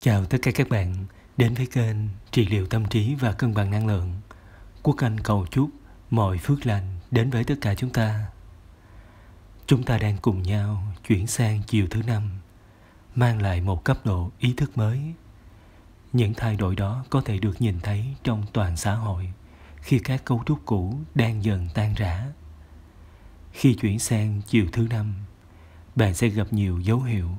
Chào tất cả các bạn đến với kênh trị liệu tâm trí và cân bằng năng lượng. Quốc Anh cầu chúc mọi phước lành đến với tất cả chúng ta. Chúng ta đang cùng nhau chuyển sang chiều thứ năm, mang lại một cấp độ ý thức mới. Những thay đổi đó có thể được nhìn thấy trong toàn xã hội khi các cấu trúc cũ đang dần tan rã. Khi chuyển sang chiều thứ năm, bạn sẽ gặp nhiều dấu hiệu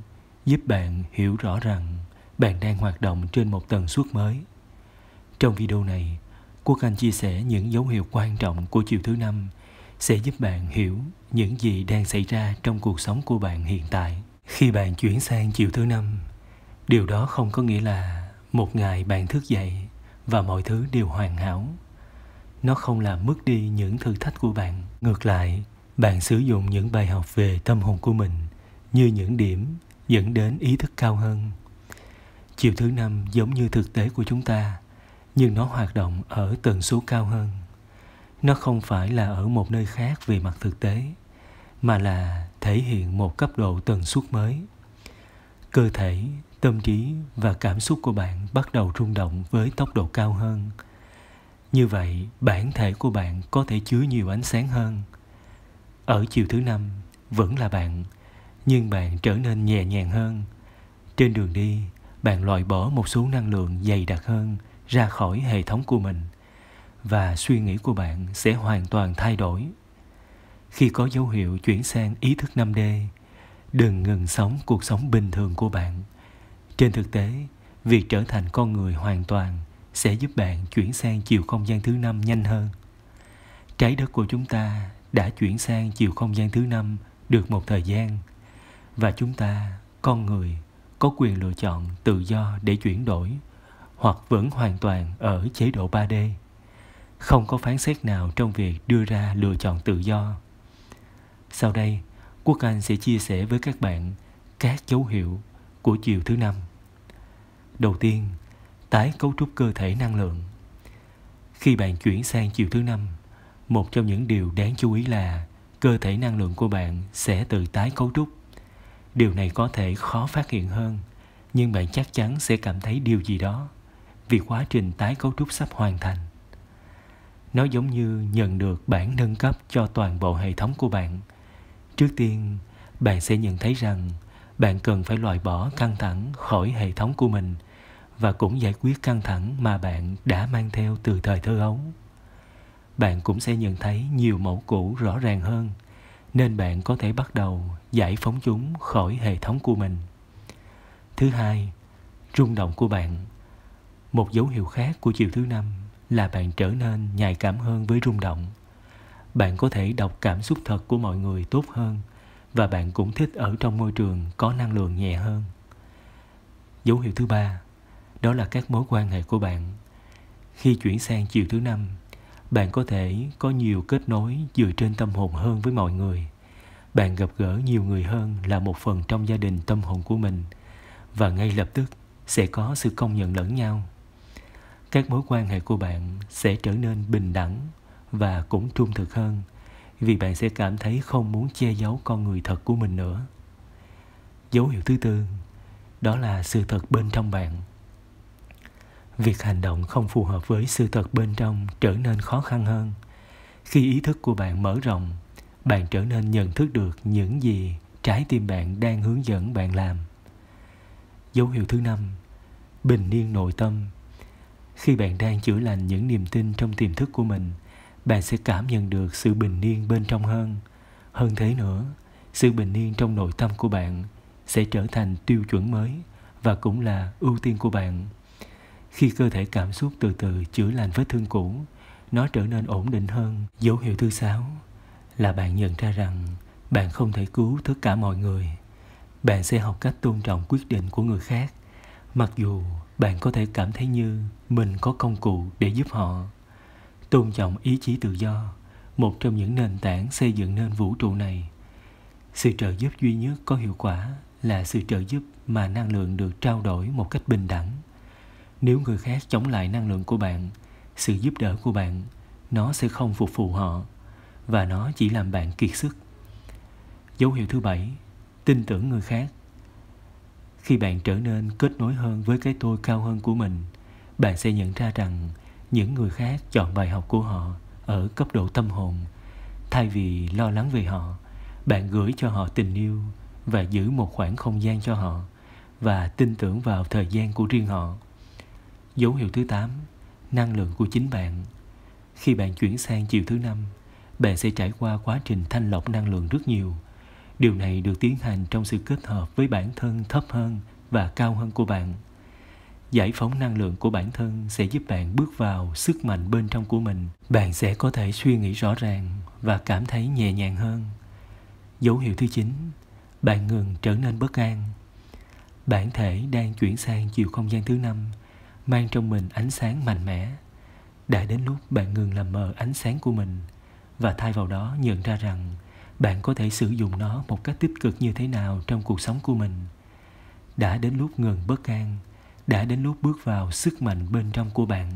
giúp bạn hiểu rõ rằng bạn đang hoạt động trên một tần suất mới. Trong video này, Quốc Anh chia sẻ những dấu hiệu quan trọng của chiều thứ năm sẽ giúp bạn hiểu những gì đang xảy ra trong cuộc sống của bạn hiện tại. Khi bạn chuyển sang chiều thứ năm, điều đó không có nghĩa là một ngày bạn thức dậy và mọi thứ đều hoàn hảo. Nó không làm mất đi những thử thách của bạn. Ngược lại, bạn sử dụng những bài học về tâm hồn của mình như những điểm dẫn đến ý thức cao hơn chiều thứ năm giống như thực tế của chúng ta nhưng nó hoạt động ở tần số cao hơn nó không phải là ở một nơi khác về mặt thực tế mà là thể hiện một cấp độ tần suất mới cơ thể tâm trí và cảm xúc của bạn bắt đầu rung động với tốc độ cao hơn như vậy bản thể của bạn có thể chứa nhiều ánh sáng hơn ở chiều thứ năm vẫn là bạn nhưng bạn trở nên nhẹ nhàng hơn trên đường đi bạn loại bỏ một số năng lượng dày đặc hơn ra khỏi hệ thống của mình và suy nghĩ của bạn sẽ hoàn toàn thay đổi khi có dấu hiệu chuyển sang ý thức 5D, đừng ngừng sống cuộc sống bình thường của bạn. Trên thực tế, việc trở thành con người hoàn toàn sẽ giúp bạn chuyển sang chiều không gian thứ năm nhanh hơn. Trái đất của chúng ta đã chuyển sang chiều không gian thứ năm được một thời gian và chúng ta, con người có quyền lựa chọn tự do để chuyển đổi hoặc vẫn hoàn toàn ở chế độ 3D. Không có phán xét nào trong việc đưa ra lựa chọn tự do. Sau đây, Quốc Anh sẽ chia sẻ với các bạn các dấu hiệu của chiều thứ năm. Đầu tiên, tái cấu trúc cơ thể năng lượng. Khi bạn chuyển sang chiều thứ năm, một trong những điều đáng chú ý là cơ thể năng lượng của bạn sẽ tự tái cấu trúc điều này có thể khó phát hiện hơn nhưng bạn chắc chắn sẽ cảm thấy điều gì đó vì quá trình tái cấu trúc sắp hoàn thành nó giống như nhận được bản nâng cấp cho toàn bộ hệ thống của bạn trước tiên bạn sẽ nhận thấy rằng bạn cần phải loại bỏ căng thẳng khỏi hệ thống của mình và cũng giải quyết căng thẳng mà bạn đã mang theo từ thời thơ ấu bạn cũng sẽ nhận thấy nhiều mẫu cũ rõ ràng hơn nên bạn có thể bắt đầu giải phóng chúng khỏi hệ thống của mình thứ hai rung động của bạn một dấu hiệu khác của chiều thứ năm là bạn trở nên nhạy cảm hơn với rung động bạn có thể đọc cảm xúc thật của mọi người tốt hơn và bạn cũng thích ở trong môi trường có năng lượng nhẹ hơn dấu hiệu thứ ba đó là các mối quan hệ của bạn khi chuyển sang chiều thứ năm bạn có thể có nhiều kết nối dựa trên tâm hồn hơn với mọi người bạn gặp gỡ nhiều người hơn là một phần trong gia đình tâm hồn của mình và ngay lập tức sẽ có sự công nhận lẫn nhau các mối quan hệ của bạn sẽ trở nên bình đẳng và cũng trung thực hơn vì bạn sẽ cảm thấy không muốn che giấu con người thật của mình nữa dấu hiệu thứ tư đó là sự thật bên trong bạn việc hành động không phù hợp với sự thật bên trong trở nên khó khăn hơn khi ý thức của bạn mở rộng bạn trở nên nhận thức được những gì trái tim bạn đang hướng dẫn bạn làm dấu hiệu thứ năm bình yên nội tâm khi bạn đang chữa lành những niềm tin trong tiềm thức của mình bạn sẽ cảm nhận được sự bình yên bên trong hơn hơn thế nữa sự bình yên trong nội tâm của bạn sẽ trở thành tiêu chuẩn mới và cũng là ưu tiên của bạn khi cơ thể cảm xúc từ từ chữa lành vết thương cũ nó trở nên ổn định hơn dấu hiệu thứ sáu là bạn nhận ra rằng bạn không thể cứu tất cả mọi người bạn sẽ học cách tôn trọng quyết định của người khác mặc dù bạn có thể cảm thấy như mình có công cụ để giúp họ tôn trọng ý chí tự do một trong những nền tảng xây dựng nên vũ trụ này sự trợ giúp duy nhất có hiệu quả là sự trợ giúp mà năng lượng được trao đổi một cách bình đẳng nếu người khác chống lại năng lượng của bạn sự giúp đỡ của bạn nó sẽ không phục vụ họ và nó chỉ làm bạn kiệt sức. Dấu hiệu thứ bảy, tin tưởng người khác. Khi bạn trở nên kết nối hơn với cái tôi cao hơn của mình, bạn sẽ nhận ra rằng những người khác chọn bài học của họ ở cấp độ tâm hồn. Thay vì lo lắng về họ, bạn gửi cho họ tình yêu và giữ một khoảng không gian cho họ và tin tưởng vào thời gian của riêng họ. Dấu hiệu thứ 8, năng lượng của chính bạn. Khi bạn chuyển sang chiều thứ năm, bạn sẽ trải qua quá trình thanh lọc năng lượng rất nhiều. Điều này được tiến hành trong sự kết hợp với bản thân thấp hơn và cao hơn của bạn. Giải phóng năng lượng của bản thân sẽ giúp bạn bước vào sức mạnh bên trong của mình. Bạn sẽ có thể suy nghĩ rõ ràng và cảm thấy nhẹ nhàng hơn. Dấu hiệu thứ 9, bạn ngừng trở nên bất an. Bản thể đang chuyển sang chiều không gian thứ năm, mang trong mình ánh sáng mạnh mẽ. Đã đến lúc bạn ngừng làm mờ ánh sáng của mình – và thay vào đó nhận ra rằng bạn có thể sử dụng nó một cách tích cực như thế nào trong cuộc sống của mình đã đến lúc ngừng bất an đã đến lúc bước vào sức mạnh bên trong của bạn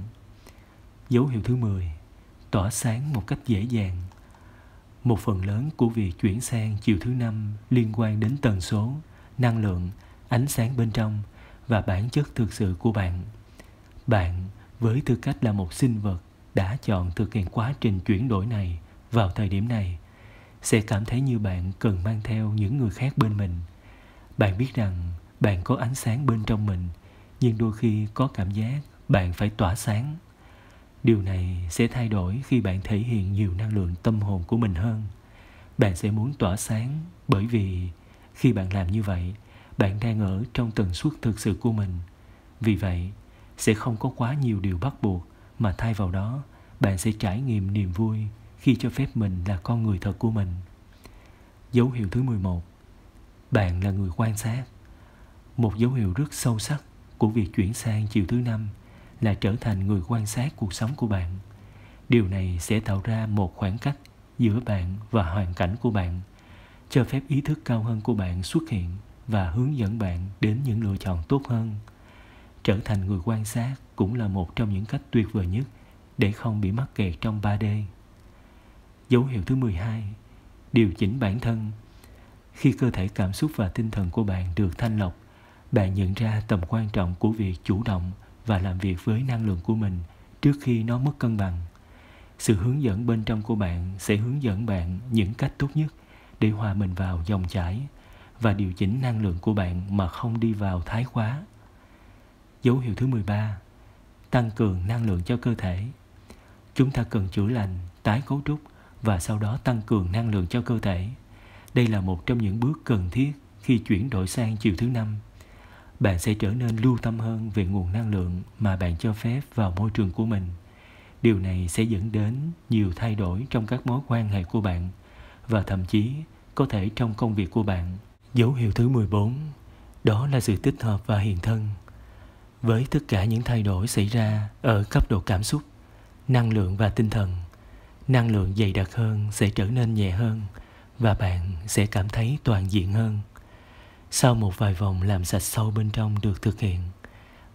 dấu hiệu thứ 10 tỏa sáng một cách dễ dàng một phần lớn của việc chuyển sang chiều thứ năm liên quan đến tần số năng lượng ánh sáng bên trong và bản chất thực sự của bạn bạn với tư cách là một sinh vật đã chọn thực hiện quá trình chuyển đổi này vào thời điểm này sẽ cảm thấy như bạn cần mang theo những người khác bên mình bạn biết rằng bạn có ánh sáng bên trong mình nhưng đôi khi có cảm giác bạn phải tỏa sáng điều này sẽ thay đổi khi bạn thể hiện nhiều năng lượng tâm hồn của mình hơn bạn sẽ muốn tỏa sáng bởi vì khi bạn làm như vậy bạn đang ở trong tần suất thực sự của mình vì vậy sẽ không có quá nhiều điều bắt buộc mà thay vào đó bạn sẽ trải nghiệm niềm vui khi cho phép mình là con người thật của mình. Dấu hiệu thứ 11. Bạn là người quan sát. Một dấu hiệu rất sâu sắc của việc chuyển sang chiều thứ năm là trở thành người quan sát cuộc sống của bạn. Điều này sẽ tạo ra một khoảng cách giữa bạn và hoàn cảnh của bạn, cho phép ý thức cao hơn của bạn xuất hiện và hướng dẫn bạn đến những lựa chọn tốt hơn. Trở thành người quan sát cũng là một trong những cách tuyệt vời nhất để không bị mắc kẹt trong 3D. Dấu hiệu thứ 12, điều chỉnh bản thân. Khi cơ thể cảm xúc và tinh thần của bạn được thanh lọc, bạn nhận ra tầm quan trọng của việc chủ động và làm việc với năng lượng của mình trước khi nó mất cân bằng. Sự hướng dẫn bên trong của bạn sẽ hướng dẫn bạn những cách tốt nhất để hòa mình vào dòng chảy và điều chỉnh năng lượng của bạn mà không đi vào thái quá. Dấu hiệu thứ 13. Tăng cường năng lượng cho cơ thể. Chúng ta cần chữa lành, tái cấu trúc và sau đó tăng cường năng lượng cho cơ thể. Đây là một trong những bước cần thiết khi chuyển đổi sang chiều thứ năm. Bạn sẽ trở nên lưu tâm hơn về nguồn năng lượng mà bạn cho phép vào môi trường của mình. Điều này sẽ dẫn đến nhiều thay đổi trong các mối quan hệ của bạn và thậm chí có thể trong công việc của bạn. Dấu hiệu thứ 14, đó là sự tích hợp và hiện thân. Với tất cả những thay đổi xảy ra ở cấp độ cảm xúc, năng lượng và tinh thần, năng lượng dày đặc hơn sẽ trở nên nhẹ hơn và bạn sẽ cảm thấy toàn diện hơn sau một vài vòng làm sạch sâu bên trong được thực hiện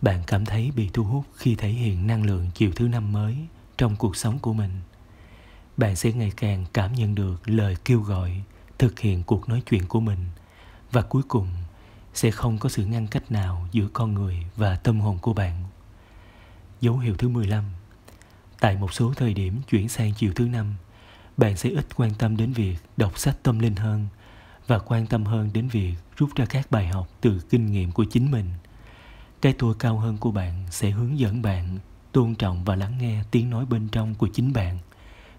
bạn cảm thấy bị thu hút khi thể hiện năng lượng chiều thứ năm mới trong cuộc sống của mình bạn sẽ ngày càng cảm nhận được lời kêu gọi thực hiện cuộc nói chuyện của mình và cuối cùng sẽ không có sự ngăn cách nào giữa con người và tâm hồn của bạn. Dấu hiệu thứ 15 Tại một số thời điểm chuyển sang chiều thứ năm, bạn sẽ ít quan tâm đến việc đọc sách tâm linh hơn và quan tâm hơn đến việc rút ra các bài học từ kinh nghiệm của chính mình. Cái tôi cao hơn của bạn sẽ hướng dẫn bạn tôn trọng và lắng nghe tiếng nói bên trong của chính bạn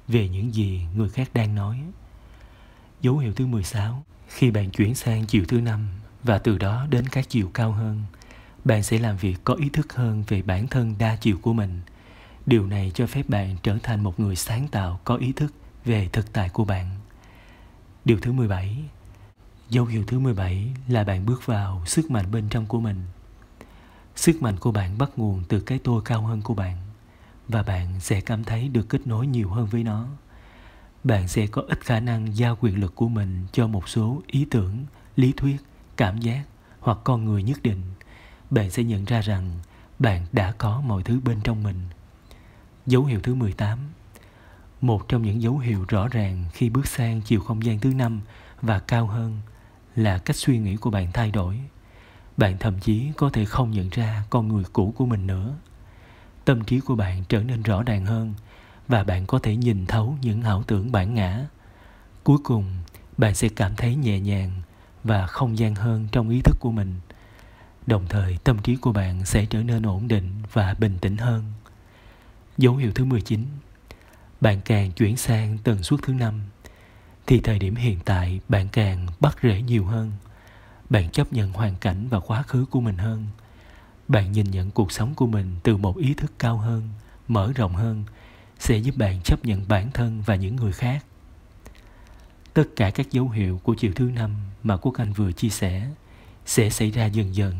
về những gì người khác đang nói. Dấu hiệu thứ 16, khi bạn chuyển sang chiều thứ năm và từ đó đến các chiều cao hơn, bạn sẽ làm việc có ý thức hơn về bản thân đa chiều của mình điều này cho phép bạn trở thành một người sáng tạo có ý thức về thực tại của bạn. Điều thứ 17 Dấu hiệu thứ 17 là bạn bước vào sức mạnh bên trong của mình. Sức mạnh của bạn bắt nguồn từ cái tôi cao hơn của bạn và bạn sẽ cảm thấy được kết nối nhiều hơn với nó. Bạn sẽ có ít khả năng giao quyền lực của mình cho một số ý tưởng, lý thuyết, cảm giác hoặc con người nhất định. Bạn sẽ nhận ra rằng bạn đã có mọi thứ bên trong mình – Dấu hiệu thứ 18 Một trong những dấu hiệu rõ ràng khi bước sang chiều không gian thứ năm và cao hơn là cách suy nghĩ của bạn thay đổi. Bạn thậm chí có thể không nhận ra con người cũ của mình nữa. Tâm trí của bạn trở nên rõ ràng hơn và bạn có thể nhìn thấu những ảo tưởng bản ngã. Cuối cùng, bạn sẽ cảm thấy nhẹ nhàng và không gian hơn trong ý thức của mình. Đồng thời, tâm trí của bạn sẽ trở nên ổn định và bình tĩnh hơn dấu hiệu thứ 19. Bạn càng chuyển sang tần suất thứ năm thì thời điểm hiện tại bạn càng bắt rễ nhiều hơn. Bạn chấp nhận hoàn cảnh và quá khứ của mình hơn. Bạn nhìn nhận cuộc sống của mình từ một ý thức cao hơn, mở rộng hơn sẽ giúp bạn chấp nhận bản thân và những người khác. Tất cả các dấu hiệu của chiều thứ năm mà Quốc Anh vừa chia sẻ sẽ xảy ra dần dần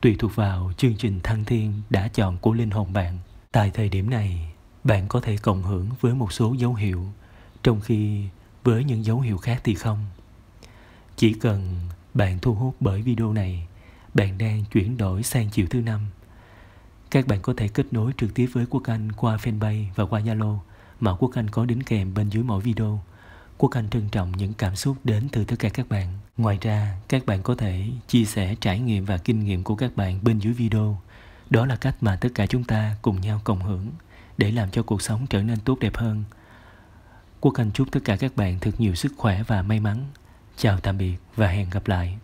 tùy thuộc vào chương trình thăng thiên đã chọn của linh hồn bạn. Tại thời điểm này, bạn có thể cộng hưởng với một số dấu hiệu, trong khi với những dấu hiệu khác thì không. Chỉ cần bạn thu hút bởi video này, bạn đang chuyển đổi sang chiều thứ năm. Các bạn có thể kết nối trực tiếp với Quốc Anh qua fanpage và qua Zalo mà Quốc Anh có đính kèm bên dưới mỗi video. Quốc Anh trân trọng những cảm xúc đến từ tất cả các bạn. Ngoài ra, các bạn có thể chia sẻ trải nghiệm và kinh nghiệm của các bạn bên dưới video đó là cách mà tất cả chúng ta cùng nhau cộng hưởng để làm cho cuộc sống trở nên tốt đẹp hơn. Quốc Anh chúc tất cả các bạn thật nhiều sức khỏe và may mắn. Chào tạm biệt và hẹn gặp lại.